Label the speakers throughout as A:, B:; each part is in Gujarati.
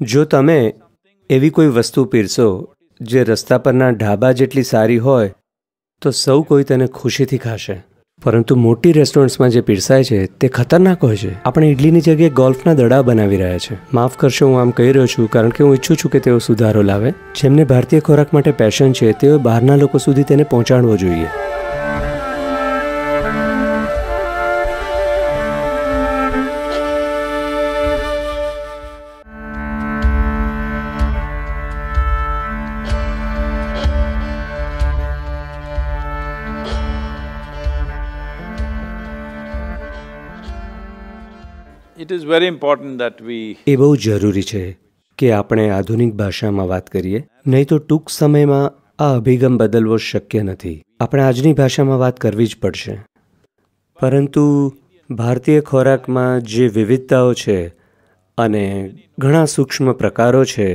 A: જો તમે એવી કોઈ વસ્તુ પીરશો જે રસ્તા પરના ઢાબા જેટલી સારી હોય તો સૌ કોઈ તેને ખુશીથી ખાશે પરંતુ મોટી રેસ્ટોરન્ટ્સમાં જે પીરસાય છે તે ખતરનાક હોય છે આપણે ઇડલીની જગ્યાએ ગોલ્ફના દડા બનાવી રહ્યા છે માફ કરશો હું આમ કહી રહ્યો છું કારણ કે હું ઈચ્છું છું કે તેઓ સુધારો લાવે જેમને ભારતીય ખોરાક માટે પેશન છે તેઓ બહારના લોકો સુધી તેને પહોંચાડવો જોઈએ વી એ બહુ જરૂરી છે કે આપણે આધુનિક ભાષામાં વાત કરીએ નહીં તો ટૂંક સમયમાં આ અભિગમ બદલવો શક્ય નથી આપણે આજની ભાષામાં વાત કરવી જ પડશે પરંતુ ભારતીય ખોરાકમાં જે વિવિધતાઓ છે અને ઘણા સૂક્ષ્મ પ્રકારો છે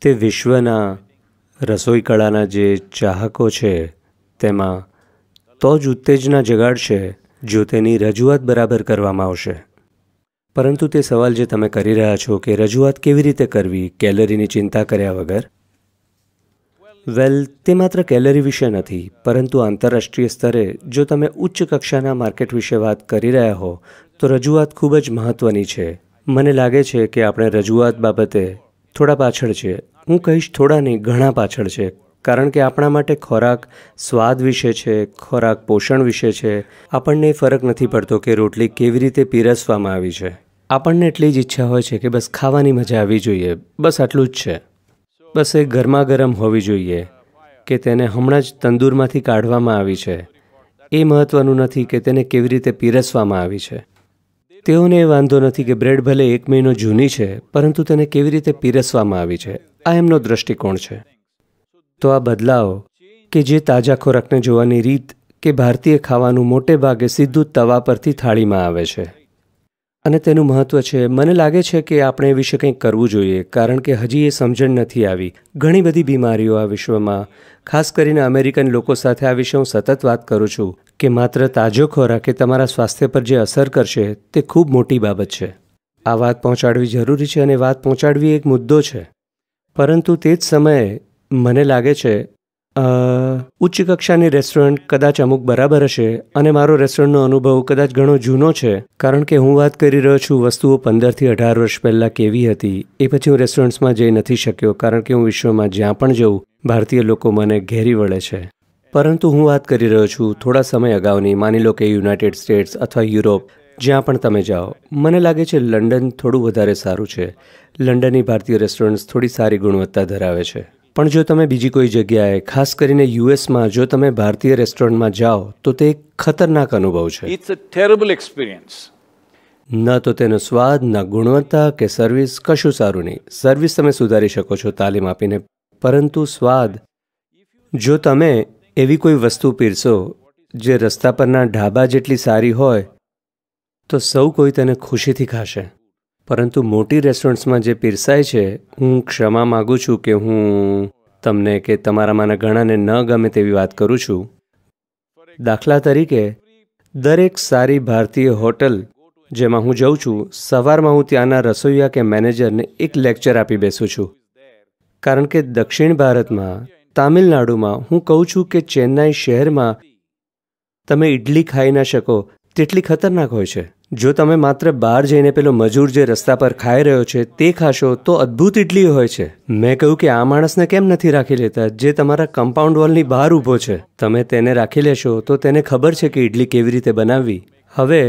A: તે વિશ્વના રસોઈ કળાના જે ચાહકો છે તેમાં તો જ ઉત્તેજના જગાડશે જો તેની રજૂઆત બરાબર કરવામાં આવશે પરંતુ તે સવાલ જે તમે કરી રહ્યા છો કે રજૂઆત કેવી રીતે કરવી કેલરીની ચિંતા કર્યા વગર વેલ તે માત્ર કેલરી વિશે નથી પરંતુ આંતરરાષ્ટ્રીય સ્તરે જો તમે ઉચ્ચ કક્ષાના માર્કેટ વિશે વાત કરી રહ્યા હો તો રજૂઆત ખૂબ જ મહત્ત્વની છે મને લાગે છે કે આપણે રજૂઆત બાબતે થોડા પાછળ છે હું કહીશ થોડા નહીં ઘણા પાછળ છે કારણ કે આપણા માટે ખોરાક સ્વાદ વિશે છે ખોરાક પોષણ વિશે છે આપણને ફરક નથી પડતો કે રોટલી કેવી રીતે પીરસવામાં આવી છે આપણને એટલી જ ઈચ્છા હોય છે કે બસ ખાવાની મજા આવી જોઈએ બસ આટલું જ છે બસ એ ગરમા ગરમ હોવી જોઈએ કે તેને હમણાં જ તંદૂરમાંથી કાઢવામાં આવી છે એ મહત્ત્વનું નથી કે તેને કેવી રીતે પીરસવામાં આવી છે તેઓને એ વાંધો નથી કે બ્રેડ ભલે એક મહિનો જૂની છે પરંતુ તેને કેવી રીતે પીરસવામાં આવી છે આ એમનો દ્રષ્ટિકોણ છે તો આ બદલાવ કે જે તાજા ખોરાકને જોવાની રીત કે ભારતીય ખાવાનું મોટે ભાગે સીધું તવા પરથી થાળીમાં આવે છે અને તેનું મહત્ત્વ છે મને લાગે છે કે આપણે એ વિશે કંઈક કરવું જોઈએ કારણ કે હજી એ સમજણ નથી આવી ઘણી બધી બીમારીઓ આ વિશ્વમાં ખાસ કરીને અમેરિકન લોકો સાથે આ વિશે હું સતત વાત કરું છું કે માત્ર તાજો ખોરાક એ તમારા સ્વાસ્થ્ય પર જે અસર કરશે તે ખૂબ મોટી બાબત છે આ વાત પહોંચાડવી જરૂરી છે અને વાત પહોંચાડવી એક મુદ્દો છે પરંતુ તે જ સમયે મને લાગે છે ઉચ્ચ કક્ષાની રેસ્ટોરન્ટ કદાચ અમુક બરાબર હશે અને મારો રેસ્ટોરન્ટનો અનુભવ કદાચ ઘણો જૂનો છે કારણ કે હું વાત કરી રહ્યો છું વસ્તુઓ પંદરથી અઢાર વર્ષ પહેલાં કેવી હતી એ પછી હું રેસ્ટોરન્ટ્સમાં જઈ નથી શક્યો કારણ કે હું વિશ્વમાં જ્યાં પણ જઉં ભારતીય લોકો મને ઘેરી વળે છે પરંતુ હું વાત કરી રહ્યો છું થોડા સમય અગાઉની માની લો કે યુનાઇટેડ સ્ટેટ્સ અથવા યુરોપ જ્યાં પણ તમે જાઓ મને લાગે છે લંડન થોડું વધારે સારું છે લંડનની ભારતીય રેસ્ટોરન્ટ્સ થોડી સારી ગુણવત્તા ધરાવે છે પણ જો તમે બીજી કોઈ જગ્યાએ ખાસ કરીને યુએસમાં જો તમે ભારતીય રેસ્ટોરન્ટમાં જાઓ તો તે એક ખતરનાક અનુભવ છે ઇટ્સ અ ટેરેબલ એક્સપિરિયન્સ ન તો તેનો સ્વાદ ન ગુણવત્તા કે સર્વિસ કશું સારું નહીં સર્વિસ તમે સુધારી શકો છો તાલીમ આપીને પરંતુ સ્વાદ જો તમે એવી કોઈ વસ્તુ પીરશો જે રસ્તા પરના ઢાબા જેટલી સારી હોય તો સૌ કોઈ તેને ખુશીથી ખાશે પરંતુ મોટી રેસ્ટોરન્ટ્સમાં જે પીરસાય છે હું ક્ષમા માગું છું કે હું તમને કે તમારામાંના ઘણાને ન ગમે તેવી વાત કરું છું દાખલા તરીકે દરેક સારી ભારતીય હોટલ જેમાં હું જઉં છું સવારમાં હું ત્યાંના રસોઈયા કે મેનેજરને એક લેક્ચર આપી બેસું છું કારણ કે દક્ષિણ ભારતમાં તામિલનાડુમાં હું કહું છું કે ચેન્નાઈ શહેરમાં તમે ઇડલી ખાઈ ના શકો તેટલી ખતરનાક હોય છે જો તમે માત્ર બહાર જઈને પેલો મજૂર જે રસ્તા પર ખાઈ રહ્યો છે તે ખાશો તો અદ્ભુત ઇડલી હોય છે મેં કહ્યું કે આ માણસને કેમ નથી રાખી લેતા જે તમારા કમ્પાઉન્ડ વોલની બહાર ઊભો છે તમે તેને રાખી લેશો તો તેને ખબર છે કે ઇડલી કેવી રીતે બનાવવી હવે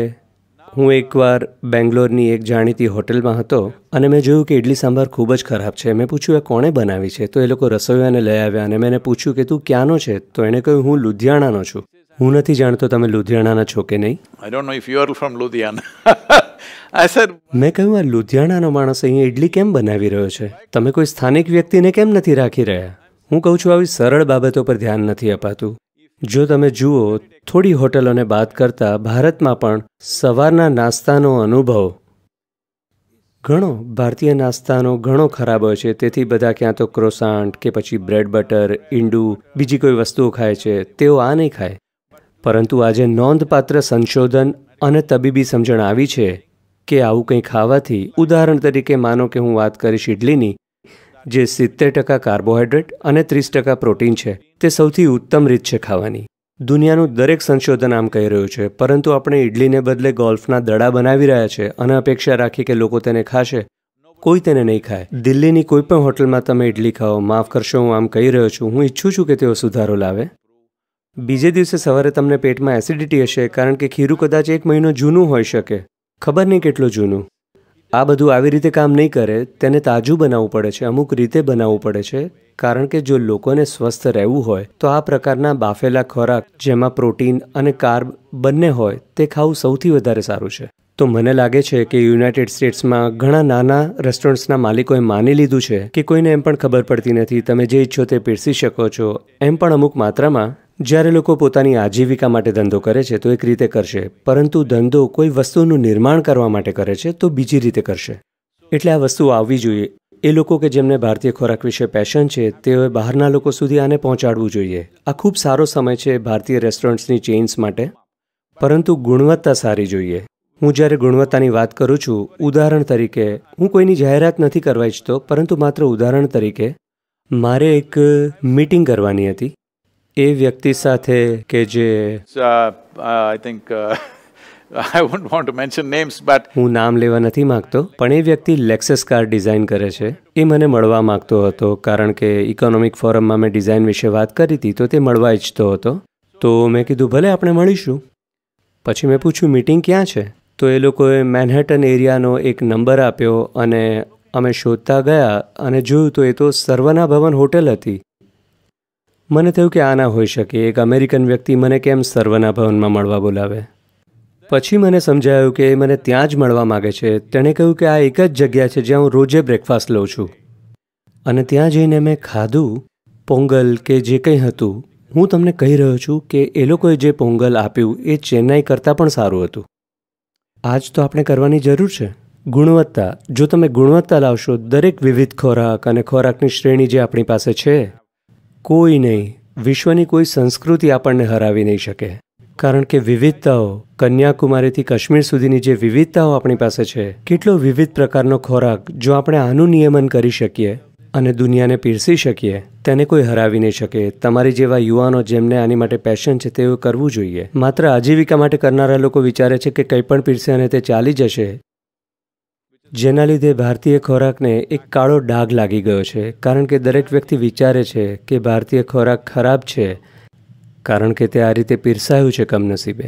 A: હું એકવાર બેંગ્લોરની એક જાણીતી હોટેલમાં હતો અને મેં જોયું કે ઇડલી સાંભાર ખૂબ જ ખરાબ છે મેં પૂછ્યું એ કોણે બનાવી છે તો એ લોકો રસોઈયાને લઈ આવ્યા અને મેં પૂછ્યું કે તું ક્યાંનો છે તો એણે કહ્યું હું લુધિયાણાનો છું હું નથી જાણતો તમે લુધિયાણાના છો કે નહીં I don't know if you are from Ludhiana આ સર મેં કહ્યું આ લુધિયાણાનો માણસ અહીંયા ઇડલી કેમ બનાવી રહ્યો છે તમે કોઈ સ્થાનિક વ્યક્તિને કેમ નથી રાખી રહ્યા હું કહું છું આવી સરળ બાબતો પર ધ્યાન નથી અપાતું જો તમે જુઓ થોડી હોટલોને બાદ કરતા ભારતમાં પણ સવારના નાસ્તાનો અનુભવ ઘણો ભારતીય નાસ્તાનો ઘણો ખરાબ હોય છે તેથી બધા ક્યાં તો ક્રોસાન્ટ કે પછી બ્રેડ બટર ઈંડું બીજી કોઈ વસ્તુઓ ખાય છે તેઓ આ નહીં ખાય પરંતુ આજે નોંધપાત્ર સંશોધન અને તબીબી સમજણ આવી છે કે આવું કંઈ ખાવાથી ઉદાહરણ તરીકે માનો કે હું વાત કરીશ ઇડલીની જે સિત્તેર ટકા કાર્બોહાઈડ્રેટ અને ત્રીસ ટકા પ્રોટીન છે તે સૌથી ઉત્તમ રીત છે ખાવાની દુનિયાનું દરેક સંશોધન આમ કહી રહ્યું છે પરંતુ આપણે ઇડલીને બદલે ગોલ્ફના દડા બનાવી રહ્યા છે અને અપેક્ષા રાખી કે લોકો તેને ખાશે કોઈ તેને નહીં ખાય દિલ્હીની કોઈ પણ હોટલમાં તમે ઇડલી ખાઓ માફ કરશો હું આમ કહી રહ્યો છું હું ઈચ્છું છું કે તેઓ સુધારો લાવે બીજે દિવસે સવારે તમને પેટમાં એસિડિટી હશે કારણ કે ખીરું કદાચ એક મહિનો જૂનું હોઈ શકે ખબર નહીં કેટલું જૂનું આ બધું આવી રીતે કામ નહીં કરે તેને તાજું બનાવવું પડે છે અમુક રીતે બનાવવું પડે છે કારણ કે જો લોકોને સ્વસ્થ રહેવું હોય તો આ પ્રકારના બાફેલા ખોરાક જેમાં પ્રોટીન અને કાર્બ બંને હોય તે ખાવું સૌથી વધારે સારું છે તો મને લાગે છે કે યુનાઇટેડ સ્ટેટ્સમાં ઘણા નાના રેસ્ટોરન્ટ્સના માલિકોએ માની લીધું છે કે કોઈને એમ પણ ખબર પડતી નથી તમે જે ઈચ્છો તે પીરસી શકો છો એમ પણ અમુક માત્રામાં જ્યારે લોકો પોતાની આજીવિકા માટે ધંધો કરે છે તો એક રીતે કરશે પરંતુ ધંધો કોઈ વસ્તુનું નિર્માણ કરવા માટે કરે છે તો બીજી રીતે કરશે એટલે આ વસ્તુ આવવી જોઈએ એ લોકો કે જેમને ભારતીય ખોરાક વિશે પેશન છે તેઓએ બહારના લોકો સુધી આને પહોંચાડવું જોઈએ આ ખૂબ સારો સમય છે ભારતીય રેસ્ટોરન્ટ્સની ચેઇન્સ માટે પરંતુ ગુણવત્તા સારી જોઈએ હું જ્યારે ગુણવત્તાની વાત કરું છું ઉદાહરણ તરીકે હું કોઈની જાહેરાત નથી કરવા ઈચ્છતો પરંતુ માત્ર ઉદાહરણ તરીકે મારે એક મીટિંગ કરવાની હતી એ વ્યક્તિ સાથે કે જે I think uh, uh, I wouldn't want to mention names, but હું નામ લેવા નથી માંગતો પણ એ વ્યક્તિ લેક્સસ કાર ડિઝાઇન કરે છે એ મને મળવા માંગતો હતો કારણ કે ઇકોનોમિક ફોરમમાં મેં ડિઝાઇન વિશે વાત કરી હતી તો તે મળવા ઈચ્છતો હતો તો મેં કીધું ભલે આપણે મળીશું પછી મેં પૂછ્યું મીટિંગ ક્યાં છે તો એ લોકોએ મેનહેટન એરિયાનો એક નંબર આપ્યો અને અમે શોધતા ગયા અને જોયું તો એ તો સર્વના ભવન હોટેલ હતી મને થયું કે આ ના હોઈ શકે એક અમેરિકન વ્યક્તિ મને કેમ સર્વના ભવનમાં મળવા બોલાવે પછી મને સમજાયું કે એ મને ત્યાં જ મળવા માગે છે તેણે કહ્યું કે આ એક જ જગ્યા છે જ્યાં હું રોજે બ્રેકફાસ્ટ લઉં છું અને ત્યાં જઈને મેં ખાધું પોંગલ કે જે કંઈ હતું હું તમને કહી રહ્યો છું કે એ લોકોએ જે પોંગલ આપ્યું એ ચેન્નાઈ કરતાં પણ સારું હતું આજ તો આપણે કરવાની જરૂર છે ગુણવત્તા જો તમે ગુણવત્તા લાવશો દરેક વિવિધ ખોરાક અને ખોરાકની શ્રેણી જે આપણી પાસે છે કોઈ નહીં વિશ્વની કોઈ સંસ્કૃતિ આપણને હરાવી નહીં શકે કારણ કે વિવિધતાઓ કન્યાકુમારીથી કાશ્મીર સુધીની જે વિવિધતાઓ આપણી પાસે છે કેટલો વિવિધ પ્રકારનો ખોરાક જો આપણે આનું નિયમન કરી શકીએ અને દુનિયાને પીરસી શકીએ તેને કોઈ હરાવી નહીં શકે તમારી જેવા યુવાનો જેમને આની માટે પેશન છે તેઓ કરવું જોઈએ માત્ર આજીવિકા માટે કરનારા લોકો વિચારે છે કે કંઈ પણ પીરસે અને તે ચાલી જશે જેના લીધે ભારતીય ખોરાકને એક કાળો ડાઘ લાગી ગયો છે કારણ કે દરેક વ્યક્તિ વિચારે છે કે ભારતીય ખોરાક ખરાબ છે કારણ કે તે આ રીતે પીરસાયું છે કમનસીબે